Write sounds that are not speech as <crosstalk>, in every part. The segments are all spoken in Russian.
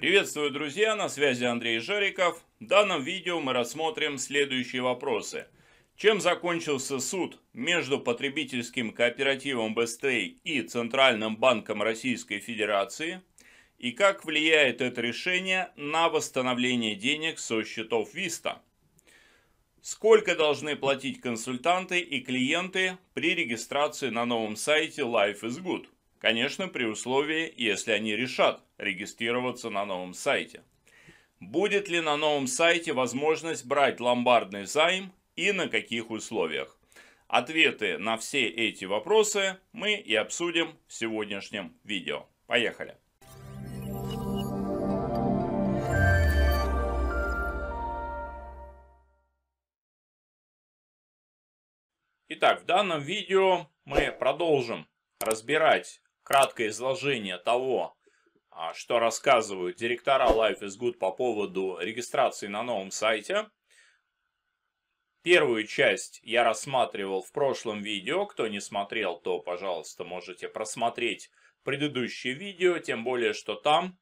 Приветствую, друзья! На связи Андрей Жариков. В данном видео мы рассмотрим следующие вопросы. Чем закончился суд между потребительским кооперативом «Бестей» а и Центральным банком Российской Федерации? И как влияет это решение на восстановление денег со счетов «Виста»? Сколько должны платить консультанты и клиенты при регистрации на новом сайте Life is Good? Конечно, при условии, если они решат регистрироваться на новом сайте. Будет ли на новом сайте возможность брать ломбардный займ и на каких условиях? Ответы на все эти вопросы мы и обсудим в сегодняшнем видео. Поехали! Итак, в данном видео мы продолжим разбирать краткое изложение того, а, что рассказывают директора Life is Good по поводу регистрации на новом сайте. Первую часть я рассматривал в прошлом видео. Кто не смотрел, то, пожалуйста, можете просмотреть предыдущее видео. Тем более, что там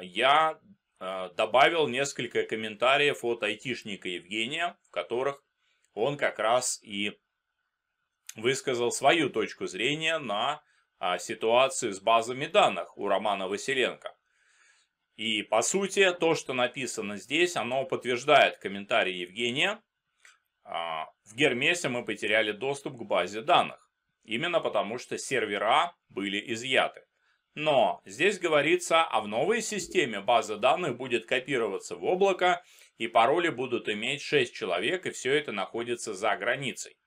я э, добавил несколько комментариев от айтишника Евгения, в которых он как раз и высказал свою точку зрения на ситуацию с базами данных у Романа Василенко. И по сути, то, что написано здесь, оно подтверждает комментарий Евгения. А, в Гермесе мы потеряли доступ к базе данных, именно потому что сервера были изъяты. Но здесь говорится, а в новой системе база данных будет копироваться в облако, и пароли будут иметь 6 человек, и все это находится за границей.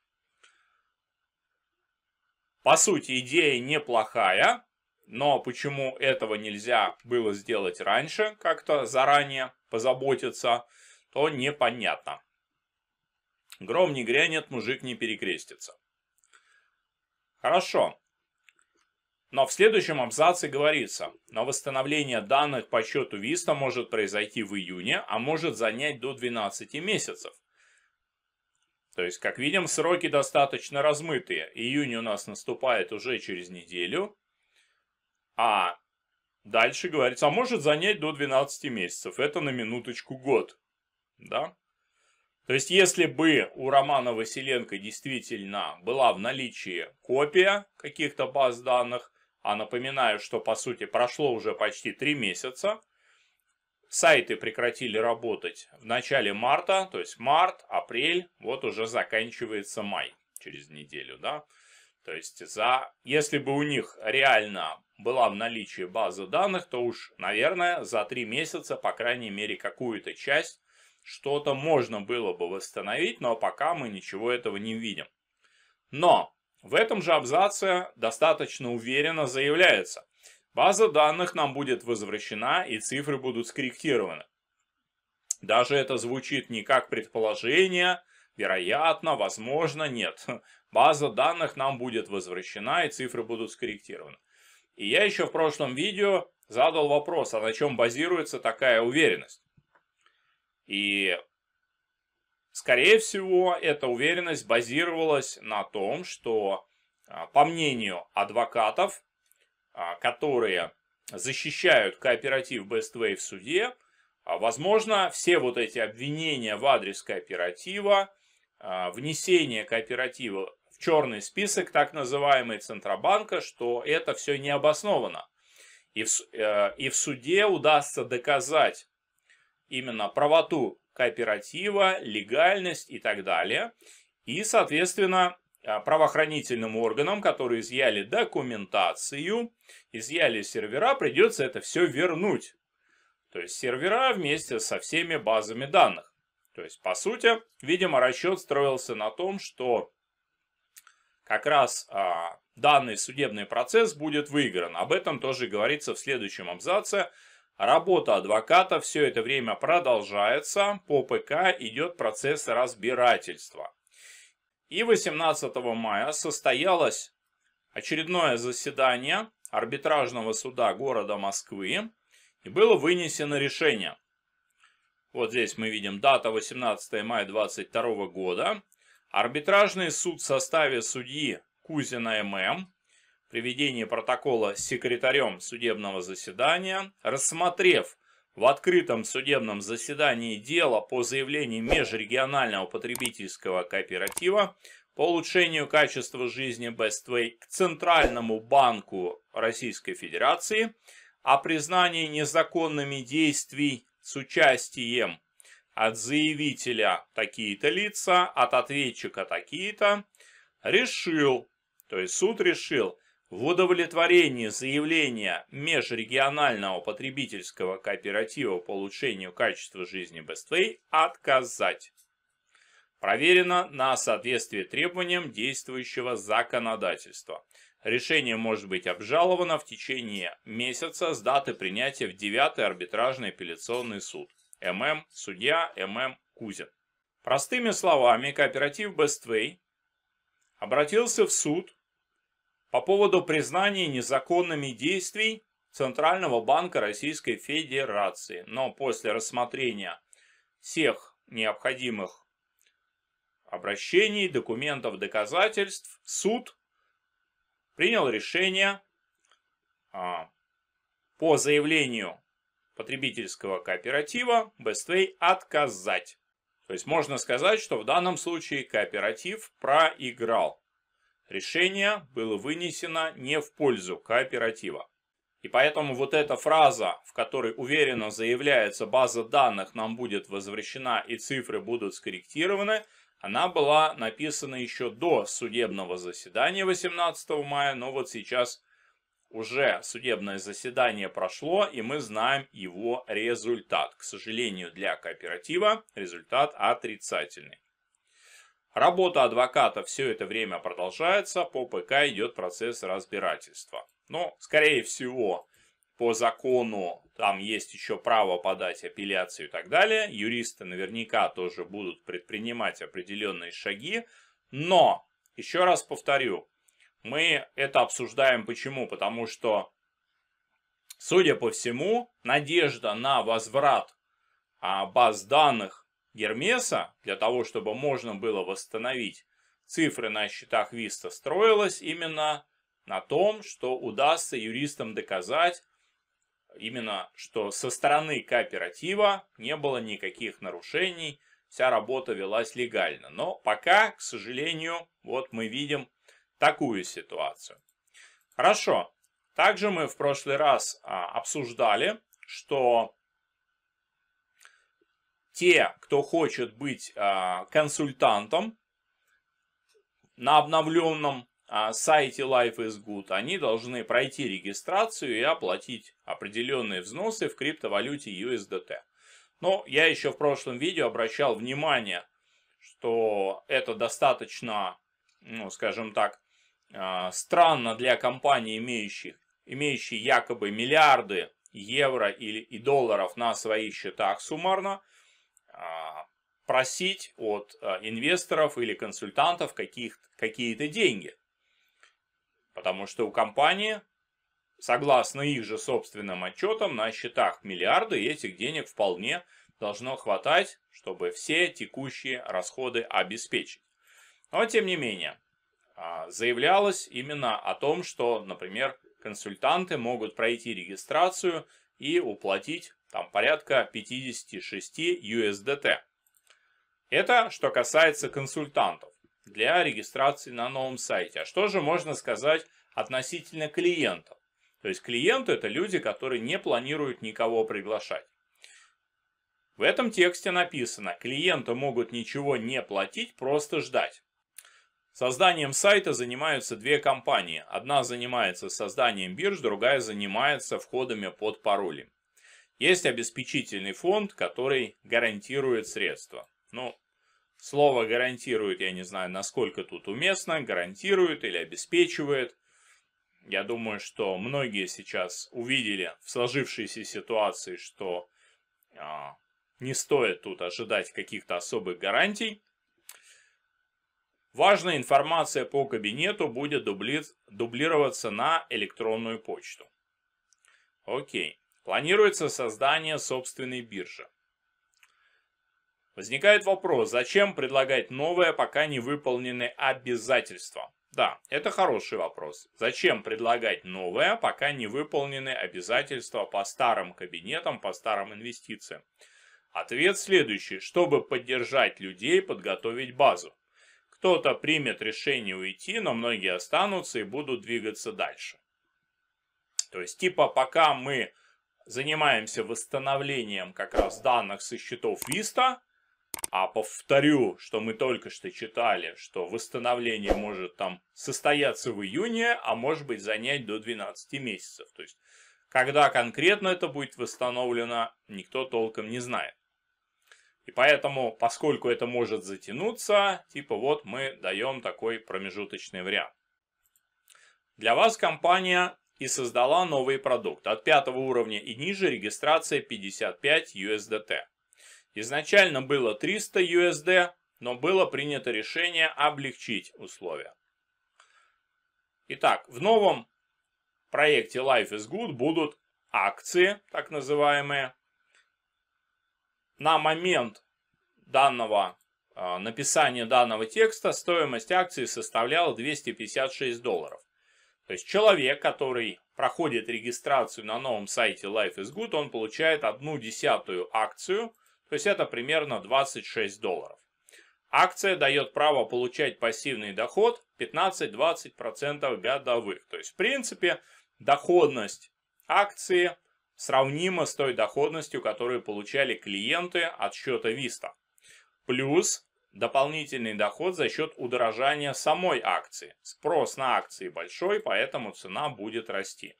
По сути, идея неплохая, но почему этого нельзя было сделать раньше, как-то заранее позаботиться, то непонятно. Гром не грянет, мужик не перекрестится. Хорошо. Но в следующем абзаце говорится, но восстановление данных по счету ВИСТа может произойти в июне, а может занять до 12 месяцев. То есть, как видим, сроки достаточно размытые. Июнь у нас наступает уже через неделю, а дальше говорится, а может занять до 12 месяцев. Это на минуточку год. Да? То есть, если бы у Романа Василенко действительно была в наличии копия каких-то баз данных, а напоминаю, что по сути прошло уже почти 3 месяца, Сайты прекратили работать в начале марта, то есть март, апрель, вот уже заканчивается май через неделю, да. То есть, за, если бы у них реально была в наличии база данных, то уж, наверное, за три месяца, по крайней мере, какую-то часть, что-то можно было бы восстановить, но пока мы ничего этого не видим. Но в этом же абзаце достаточно уверенно заявляется, База данных нам будет возвращена и цифры будут скорректированы. Даже это звучит не как предположение, вероятно, возможно, нет. База данных нам будет возвращена и цифры будут скорректированы. И я еще в прошлом видео задал вопрос, а на чем базируется такая уверенность? И, скорее всего, эта уверенность базировалась на том, что, а, по мнению адвокатов, а, которые защищают кооператив Best Way в суде, а, возможно, все вот эти обвинения в адрес кооператива, а, внесение кооператива в черный список так называемый Центробанка, что это все не обосновано. И в, э, и в суде удастся доказать именно правоту кооператива, легальность и так далее. И, соответственно, а, правоохранительным органам, которые изъяли документацию, изъяли сервера, придется это все вернуть. То есть сервера вместе со всеми базами данных. То есть, по сути, видимо, расчет строился на том, что как раз а, данный судебный процесс будет выигран. Об этом тоже говорится в следующем абзаце. Работа адвоката все это время продолжается, по ПК идет процесс разбирательства. И 18 мая состоялось очередное заседание арбитражного суда города Москвы и было вынесено решение. Вот здесь мы видим дата 18 мая 2022 года. Арбитражный суд в составе судьи Кузина ММ при ведении протокола секретарем судебного заседания, рассмотрев в открытом судебном заседании дела по заявлению межрегионального потребительского кооператива по улучшению качества жизни Bestway к Центральному банку Российской Федерации о признании незаконными действий с участием от заявителя такие-то лица, от ответчика такие-то, решил, то есть суд решил, в удовлетворении заявления межрегионального потребительского кооператива по улучшению качества жизни Бествей отказать. Проверено на соответствие требованиям действующего законодательства. Решение может быть обжаловано в течение месяца с даты принятия в 9 арбитражный апелляционный суд. ММ судья ММ Кузин. Простыми словами, кооператив Бествей обратился в суд по поводу признания незаконными действий Центрального банка Российской Федерации. Но после рассмотрения всех необходимых обращений, документов, доказательств, суд принял решение а, по заявлению потребительского кооператива Bestway отказать. То есть можно сказать, что в данном случае кооператив проиграл. Решение было вынесено не в пользу кооператива. И поэтому вот эта фраза, в которой уверенно заявляется база данных нам будет возвращена и цифры будут скорректированы, она была написана еще до судебного заседания 18 мая, но вот сейчас уже судебное заседание прошло, и мы знаем его результат. К сожалению, для кооператива результат отрицательный. Работа адвоката все это время продолжается, по ПК идет процесс разбирательства. Но, скорее всего, по закону там есть еще право подать апелляцию и так далее. Юристы наверняка тоже будут предпринимать определенные шаги. Но, еще раз повторю, мы это обсуждаем почему? Потому что, судя по всему, надежда на возврат а, баз данных Гермеса, для того, чтобы можно было восстановить цифры на счетах Виста, строилась именно на том, что удастся юристам доказать именно, что со стороны кооператива не было никаких нарушений, вся работа велась легально. Но пока, к сожалению, вот мы видим такую ситуацию. Хорошо. Также мы в прошлый раз а, обсуждали, что те, кто хочет быть а, консультантом на обновленном а, сайте Life is Good, они должны пройти регистрацию и оплатить определенные взносы в криптовалюте USDT. Но я еще в прошлом видео обращал внимание, что это достаточно, ну, скажем так, а, странно для компаний, имеющих, имеющих якобы миллиарды евро или, и долларов на своих счетах суммарно – а, просить от а, инвесторов или консультантов какие-то деньги. Потому что у компании, согласно их же собственным отчетам, на счетах миллиарды, этих денег вполне должно хватать, чтобы все текущие расходы обеспечить. Но тем не менее, а, заявлялось именно о том, что, например, консультанты могут пройти регистрацию и уплатить там порядка 56 USDT. Это что касается консультантов для регистрации на новом сайте. А что же можно сказать относительно клиентов? То есть клиенты это люди, которые не планируют никого приглашать. В этом тексте написано, клиенты могут ничего не платить, просто ждать. Созданием сайта занимаются две компании. Одна занимается созданием бирж, другая занимается входами под паролем. Есть обеспечительный фонд, который гарантирует средства. Ну, слово гарантирует, я не знаю, насколько тут уместно, гарантирует или обеспечивает. Я думаю, что многие сейчас увидели в сложившейся ситуации, что а, не стоит тут ожидать каких-то особых гарантий. Важная информация по кабинету будет дубли... дублироваться на электронную почту. Окей. Планируется создание собственной биржи. Возникает вопрос, зачем предлагать новое, пока не выполнены обязательства? Да, это хороший вопрос. Зачем предлагать новое, пока не выполнены обязательства по старым кабинетам, по старым инвестициям? Ответ следующий. Чтобы поддержать людей, подготовить базу. Кто-то примет решение уйти, но многие останутся и будут двигаться дальше. То есть, типа, пока мы занимаемся восстановлением как раз данных со счетов Vista. А повторю, что мы только что читали, что восстановление может там состояться в июне, а может быть занять до 12 месяцев. То есть, когда конкретно это будет восстановлено, никто толком не знает. И поэтому, поскольку это может затянуться, типа вот мы даем такой промежуточный вариант. Для вас компания и создала новые продукты. От пятого уровня и ниже регистрация 55 USDT. Изначально было 300 USD, но было принято решение облегчить условия. Итак, в новом проекте Life is Good будут акции, так называемые. На момент данного а, написания данного текста стоимость акции составляла 256 долларов. То есть человек, который проходит регистрацию на новом сайте Life is Good, он получает одну десятую акцию, то есть это примерно 26 долларов. Акция дает право получать пассивный доход 15-20% годовых. То есть, в принципе, доходность акции сравнима с той доходностью, которую получали клиенты от счета Vista. Плюс дополнительный доход за счет удорожания самой акции. Спрос на акции большой, поэтому цена будет расти.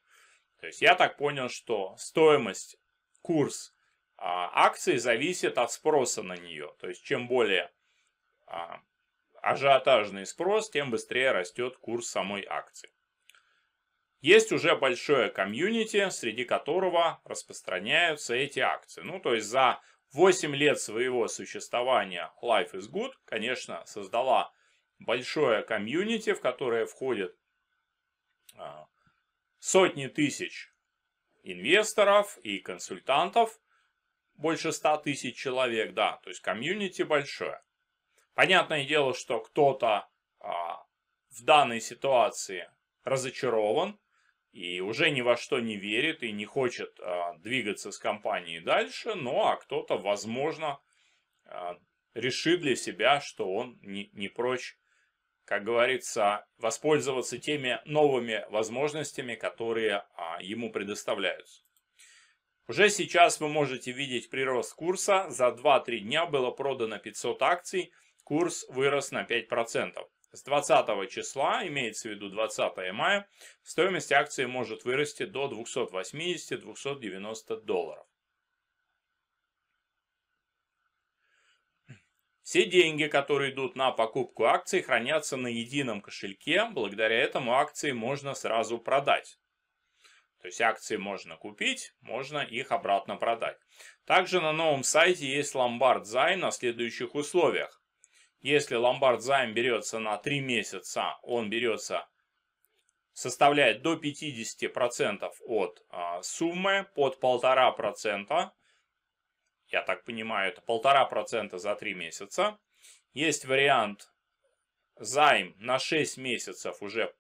То есть я так понял, что стоимость, курс а, акции зависит от спроса на нее. То есть чем более а, ажиотажный спрос, тем быстрее растет курс самой акции. Есть уже большое комьюнити, среди которого распространяются эти акции. Ну, то есть за 8 лет своего существования Life is Good, конечно, создала большое комьюнити, в которое входят а, сотни тысяч инвесторов и консультантов, больше 100 тысяч человек, да, то есть комьюнити большое. Понятное дело, что кто-то а, в данной ситуации разочарован, и уже ни во что не верит и не хочет а, двигаться с компанией дальше, ну а кто-то, возможно, а, решит для себя, что он не, не прочь, как говорится, воспользоваться теми новыми возможностями, которые а, ему предоставляются. Уже сейчас вы можете видеть прирост курса. За 2-3 дня было продано 500 акций, курс вырос на 5%. С 20 числа, имеется в виду 20 мая, стоимость акции может вырасти до 280-290 долларов. Все деньги, которые идут на покупку акций, хранятся на едином кошельке. Благодаря этому акции можно сразу продать. То есть акции можно купить, можно их обратно продать. Также на новом сайте есть ломбард Зай на следующих условиях. Если ломбард займ берется на 3 месяца, он берется, составляет до 50% от а, суммы, под 1,5%. Я так понимаю, это 1,5% за 3 месяца. Есть вариант займ на 6 месяцев уже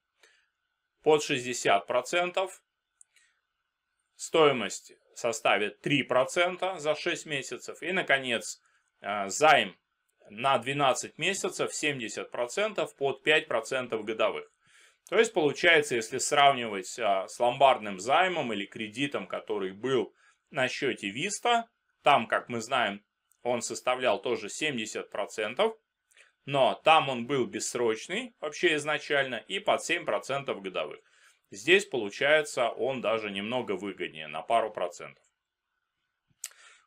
под 60%. Стоимость составит 3% за 6 месяцев. И, наконец, а, займ на 12 месяцев 70% под 5% годовых. То есть получается, если сравнивать а, с ломбардным займом или кредитом, который был на счете Виста, там, как мы знаем, он составлял тоже 70%, но там он был бессрочный вообще изначально и под 7% годовых. Здесь получается он даже немного выгоднее на пару процентов.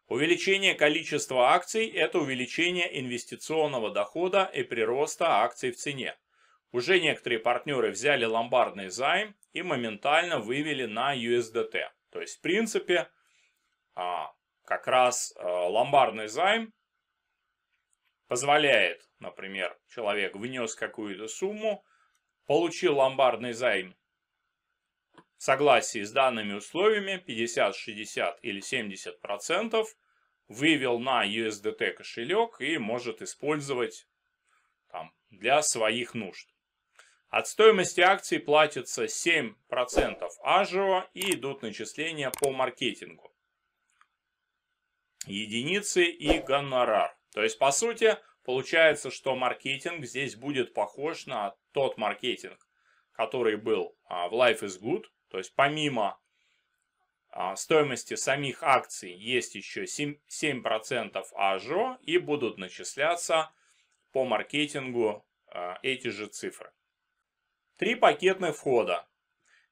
Увеличение количества акций – это увеличение инвестиционного дохода и прироста акций в цене. Уже некоторые партнеры взяли ломбардный займ и моментально вывели на USDT. То есть, в принципе, а, как раз а, ломбардный займ позволяет, например, человек внес какую-то сумму, получил ломбардный займ согласии с данными условиями 50, 60 или 70% процентов вывел на USDT кошелек и может использовать там, для своих нужд. От стоимости акций платится 7% процентов ажио и идут начисления по маркетингу. Единицы и гонорар. То есть, по сути, получается, что маркетинг здесь будет похож на тот маркетинг, который был а, в Life is Good, то есть помимо а, стоимости самих акций есть еще 7%, 7 АЖО и будут начисляться по маркетингу а, эти же цифры. Три пакетных входа.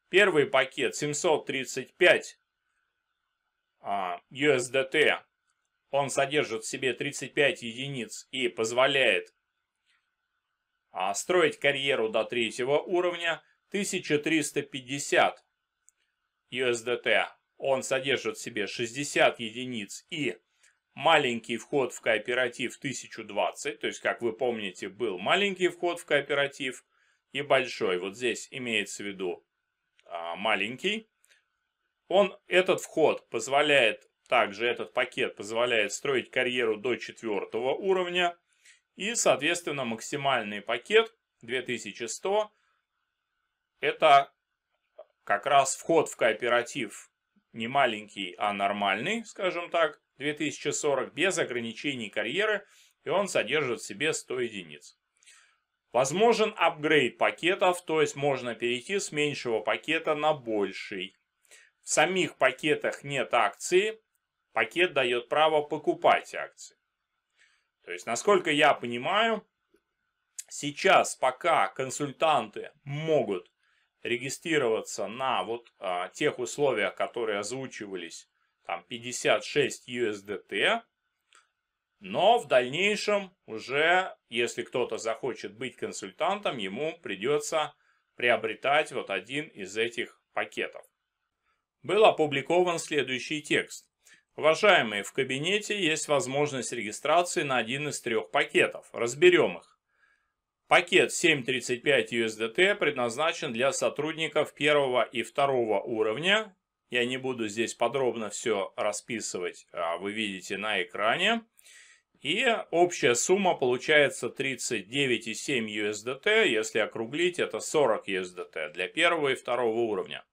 Первый пакет 735 USDT. А, Он содержит в себе 35 единиц и позволяет строить карьеру до третьего уровня. 1350 USDT, а. он содержит в себе 60 единиц и маленький вход в кооператив 1020, то есть, как вы помните, был маленький вход в кооператив и большой. Вот здесь имеется в виду а, маленький. Он, этот вход позволяет, также этот пакет позволяет строить карьеру до четвертого уровня. И, соответственно, максимальный пакет 2100 это как раз вход в кооператив не маленький, а нормальный, скажем так, 2040, без ограничений карьеры, и он содержит в себе 100 единиц. Возможен апгрейд пакетов, то есть можно перейти с меньшего пакета на больший. В самих пакетах нет акции, пакет дает право покупать акции. То есть, насколько я понимаю, сейчас пока консультанты могут регистрироваться на вот а, тех условиях, которые озвучивались, там 56 USDT, но в дальнейшем уже, если кто-то захочет быть консультантом, ему придется приобретать вот один из этих пакетов. Был опубликован следующий текст. Уважаемые, в кабинете есть возможность регистрации на один из трех пакетов. Разберем их. Пакет 7.35 USDT предназначен для сотрудников первого и второго уровня. Я не буду здесь подробно все расписывать, а вы видите на экране. И общая сумма получается 39,7 USDT, если округлить, это 40 USDT для первого и второго уровня.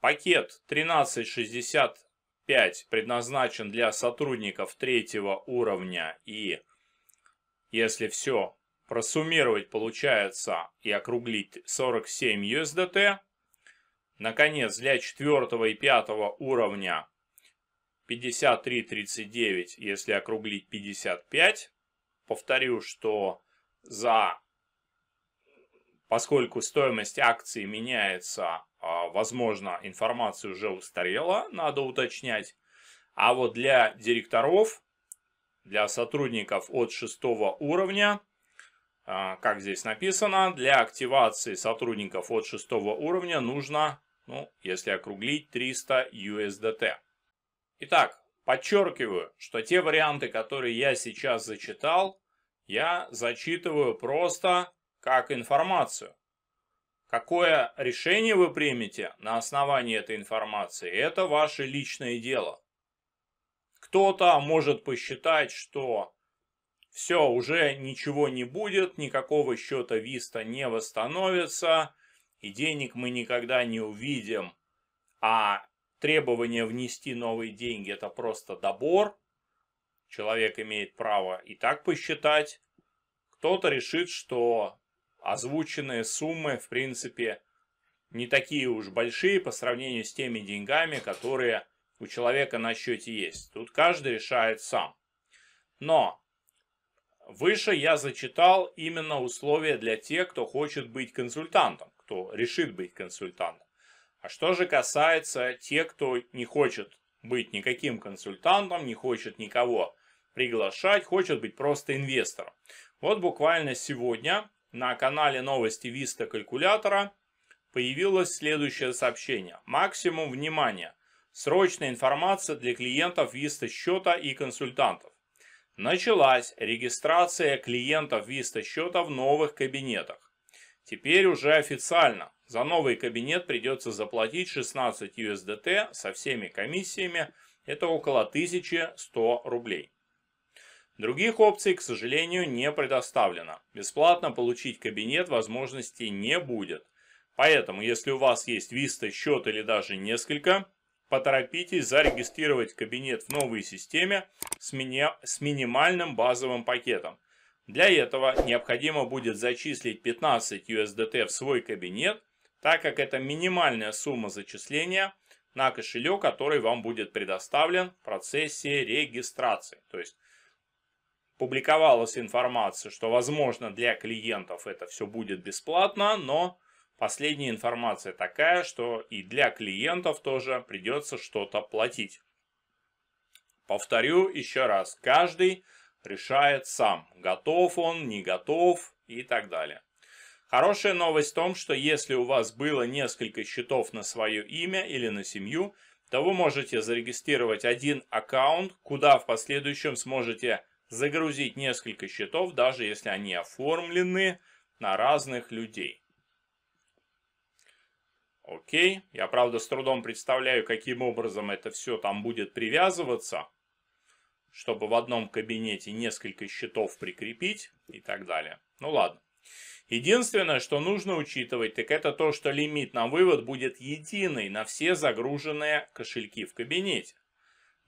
Пакет 1365 предназначен для сотрудников третьего уровня и если все просуммировать получается и округлить 47 USDT, наконец для 4 и 5 уровня 53.39, если округлить 55, повторю, что за поскольку стоимость акции меняется, а, возможно, информация уже устарела, надо уточнять. А вот для директоров для сотрудников от 6 уровня, а, как здесь написано, для активации сотрудников от 6 уровня нужно, ну, если округлить, 300 USDT. Итак, подчеркиваю, что те варианты, которые я сейчас зачитал, я зачитываю просто как информацию. Какое решение вы примете на основании этой информации, это ваше личное дело. Кто-то может посчитать, что все, уже ничего не будет, никакого счета Виста не восстановится, и денег мы никогда не увидим, а требование внести новые деньги это просто добор, человек имеет право и так посчитать, кто-то решит, что озвученные суммы, в принципе, не такие уж большие по сравнению с теми деньгами, которые у человека на счете есть. Тут каждый решает сам. Но выше я зачитал именно условия для тех, кто хочет быть консультантом, кто решит быть консультантом. А что же касается тех, кто не хочет быть никаким консультантом, не хочет никого приглашать, хочет быть просто инвестором. Вот буквально сегодня на канале новости Виста Калькулятора появилось следующее сообщение. Максимум внимания. Срочная информация для клиентов виста счета и консультантов. Началась регистрация клиентов виста счета в новых кабинетах. Теперь уже официально. За новый кабинет придется заплатить 16 USDT со всеми комиссиями. Это около 1100 рублей. Других опций, к сожалению, не предоставлено. Бесплатно получить кабинет возможности не будет. Поэтому, если у вас есть виста счет или даже несколько, Поторопитесь зарегистрировать кабинет в новой системе с, мини с минимальным базовым пакетом. Для этого необходимо будет зачислить 15 USDT в свой кабинет, так как это минимальная сумма зачисления на кошелек, который вам будет предоставлен в процессе регистрации. То есть публиковалась информация, что возможно для клиентов это все будет бесплатно, но Последняя информация такая, что и для клиентов тоже придется что-то платить. Повторю еще раз, каждый решает сам, готов он, не готов и так далее. Хорошая новость в том, что если у вас было несколько счетов на свое имя или на семью, то вы можете зарегистрировать один аккаунт, куда в последующем сможете загрузить несколько счетов, даже если они оформлены на разных людей. Окей, я правда с трудом представляю, каким образом это все там будет привязываться, чтобы в одном кабинете несколько счетов прикрепить и так далее. Ну ладно. Единственное, что нужно учитывать, так это то, что лимит на вывод будет единый на все загруженные кошельки в кабинете.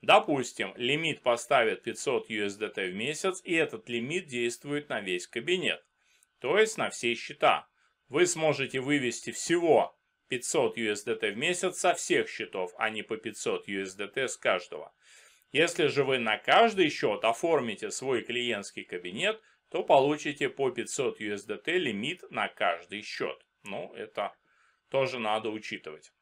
Допустим, лимит поставят 500 USDT в месяц, и этот лимит действует на весь кабинет, то есть на все счета. Вы сможете вывести всего 500 USDT в месяц со всех счетов, а не по 500 USDT с каждого. Если же вы на каждый счет оформите свой клиентский кабинет, то получите по 500 USDT лимит на каждый счет. Ну, это тоже надо учитывать.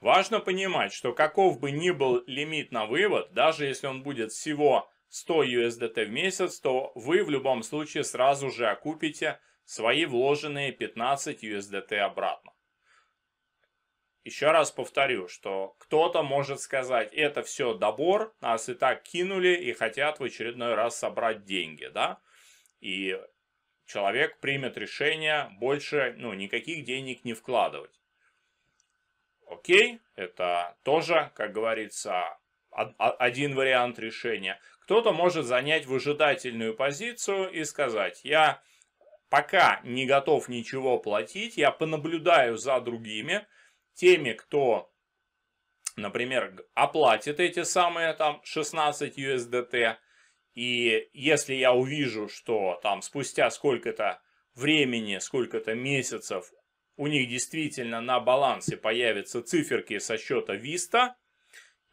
Важно понимать, что каков бы ни был лимит на вывод, даже если он будет всего 100 USDT в месяц, то вы в любом случае сразу же окупите свои вложенные 15 USDT обратно. Еще раз повторю, что кто-то может сказать, это все добор, нас и так кинули и хотят в очередной раз собрать деньги, да? И человек примет решение больше, ну, никаких денег не вкладывать. Окей, это тоже, как говорится, один вариант решения. Кто-то может занять выжидательную позицию и сказать, я пока не готов ничего платить, я понаблюдаю за другими, теми, кто, например, оплатит эти самые там 16 USDT, и если я увижу, что там спустя сколько-то времени, сколько-то месяцев у них действительно на балансе появятся циферки со счета Vista,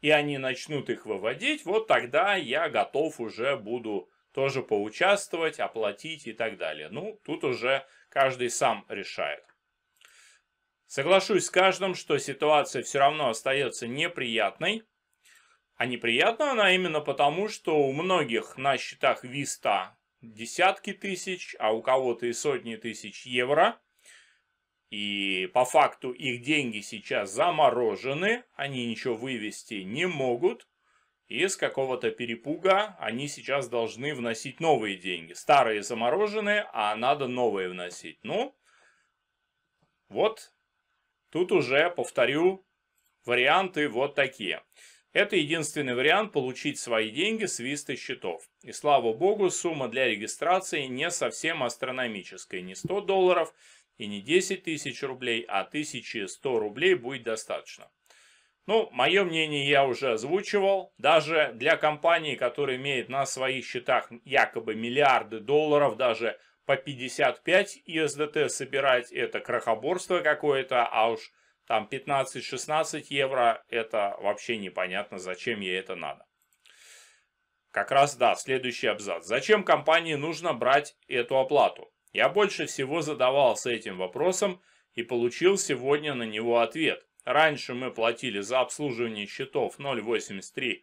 и они начнут их выводить, вот тогда я готов уже буду тоже поучаствовать, оплатить и так далее. Ну, тут уже каждый сам решает. Соглашусь с каждым, что ситуация все равно остается неприятной. А неприятна она именно потому, что у многих на счетах Виста десятки тысяч, а у кого-то и сотни тысяч евро. И по факту их деньги сейчас заморожены, они ничего вывести не могут. И с какого-то перепуга они сейчас должны вносить новые деньги. Старые заморожены, а надо новые вносить. Ну, вот тут уже, повторю, варианты вот такие. Это единственный вариант получить свои деньги с висты счетов. И слава богу, сумма для регистрации не совсем астрономическая. Не 100 долларов и не 10 тысяч рублей, а 1100 рублей будет достаточно. Ну, мое мнение я уже озвучивал. Даже для компании, которая имеет на своих счетах якобы миллиарды долларов, даже по 55 USDT собирать это крохоборство какое-то, а уж там 15-16 евро, это вообще непонятно, зачем ей это надо. Как раз, да, следующий абзац. Зачем компании нужно брать эту оплату? Я больше всего задавался этим вопросом и получил сегодня на него ответ. Раньше мы платили за обслуживание счетов 0,83%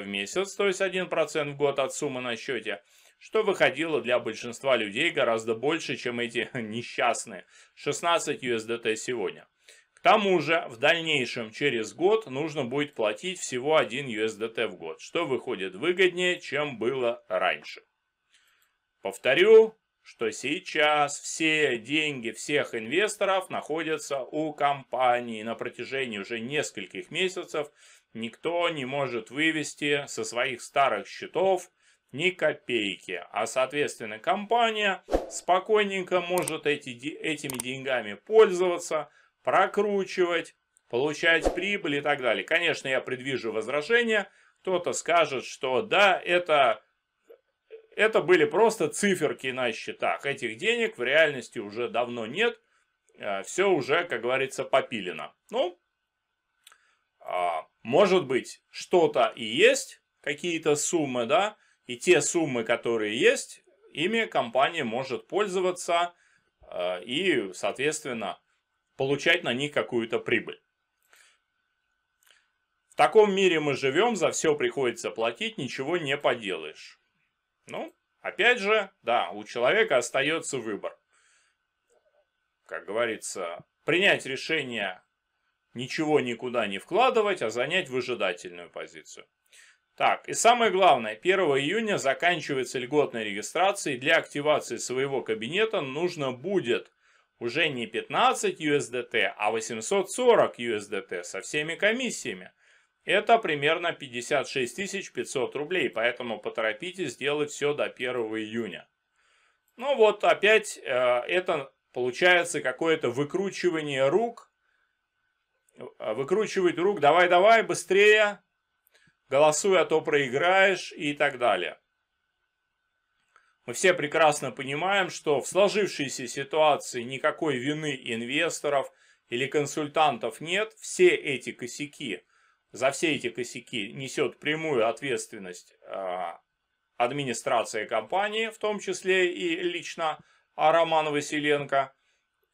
в месяц, то есть 1% в год от суммы на счете, что выходило для большинства людей гораздо больше, чем эти <laughs> несчастные 16 USDT сегодня. К тому же, в дальнейшем, через год, нужно будет платить всего 1 USDT в год, что выходит выгоднее, чем было раньше. Повторю, что сейчас все деньги всех инвесторов находятся у компании. На протяжении уже нескольких месяцев никто не может вывести со своих старых счетов ни копейки. А соответственно компания спокойненько может эти, этими деньгами пользоваться, прокручивать, получать прибыль и так далее. Конечно, я предвижу возражения. Кто-то скажет, что да, это это были просто циферки на счетах. Этих денег в реальности уже давно нет. Э, все уже, как говорится, попилено. Ну, а, может быть, что-то и есть, какие-то суммы, да, и те суммы, которые есть, ими компания может пользоваться э, и, соответственно, получать на них какую-то прибыль. В таком мире мы живем, за все приходится платить, ничего не поделаешь. Ну, опять же, да, у человека остается выбор. Как говорится, принять решение ничего никуда не вкладывать, а занять выжидательную позицию. Так, и самое главное, 1 июня заканчивается льготная регистрация, и для активации своего кабинета нужно будет уже не 15 USDT, а 840 USDT со всеми комиссиями. Это примерно 56 500 рублей, поэтому поторопитесь сделать все до 1 июня. Ну вот опять э, это получается какое-то выкручивание рук. Э, выкручивать рук, давай-давай, быстрее, голосуй, а то проиграешь и так далее. Мы все прекрасно понимаем, что в сложившейся ситуации никакой вины инвесторов или консультантов нет, все эти косяки – за все эти косяки несет прямую ответственность а, администрация компании, в том числе и лично а, Роман Василенко.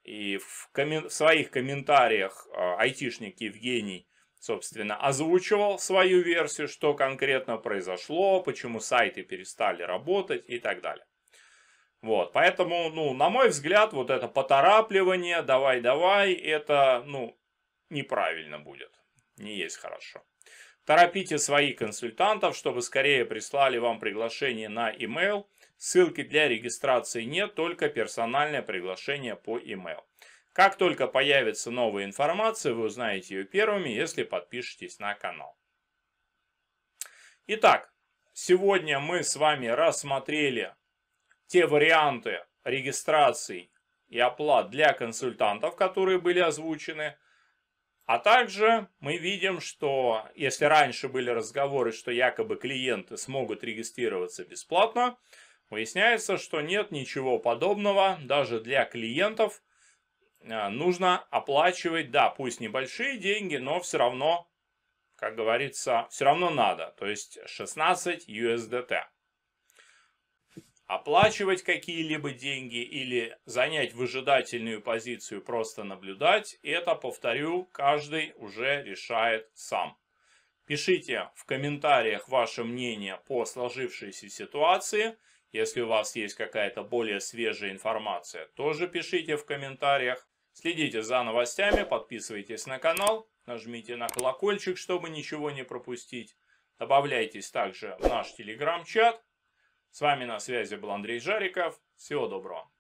И в, коммен... в своих комментариях а, айтишник Евгений, собственно, озвучивал свою версию, что конкретно произошло, почему сайты перестали работать и так далее. Вот, поэтому, ну, на мой взгляд, вот это поторапливание, давай-давай, это, ну, неправильно будет не есть хорошо. Торопите своих консультантов, чтобы скорее прислали вам приглашение на email. Ссылки для регистрации нет, только персональное приглашение по email. Как только появится новая информация, вы узнаете ее первыми, если подпишетесь на канал. Итак, сегодня мы с вами рассмотрели те варианты регистрации и оплат для консультантов, которые были озвучены. А также мы видим, что если раньше были разговоры, что якобы клиенты смогут регистрироваться бесплатно, выясняется, что нет ничего подобного даже для клиентов. А, нужно оплачивать, да, пусть небольшие деньги, но все равно, как говорится, все равно надо. То есть 16 USDT оплачивать какие-либо деньги или занять выжидательную позицию, просто наблюдать, это, повторю, каждый уже решает сам. Пишите в комментариях ваше мнение по сложившейся ситуации. Если у вас есть какая-то более свежая информация, тоже пишите в комментариях. Следите за новостями, подписывайтесь на канал, нажмите на колокольчик, чтобы ничего не пропустить. Добавляйтесь также в наш телеграм-чат. С вами на связи был Андрей Жариков. Всего доброго.